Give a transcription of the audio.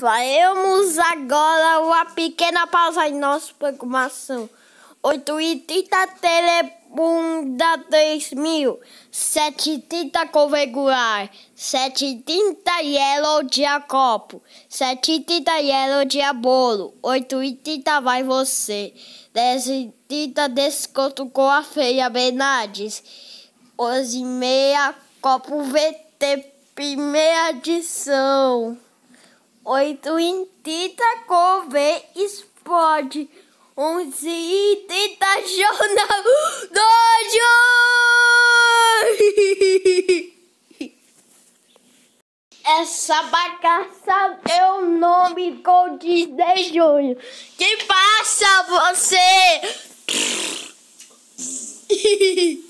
Faremos agora uma pequena pausa em nossa programação. 8h30 Telebunda 3000, 7h30 Covegular, 7h30 Yellow Dia Copo, 7h30 Yellow Dia Bolo, 8h30 Vai Você, 10h30 Desconto com a Feia Bernardes, 11h30 Copo VT, primeira edição. 880 Cove Esporte, 1180 Jornal Dojo! Essa bagaça é o nome com 10 de junho. Que passa você?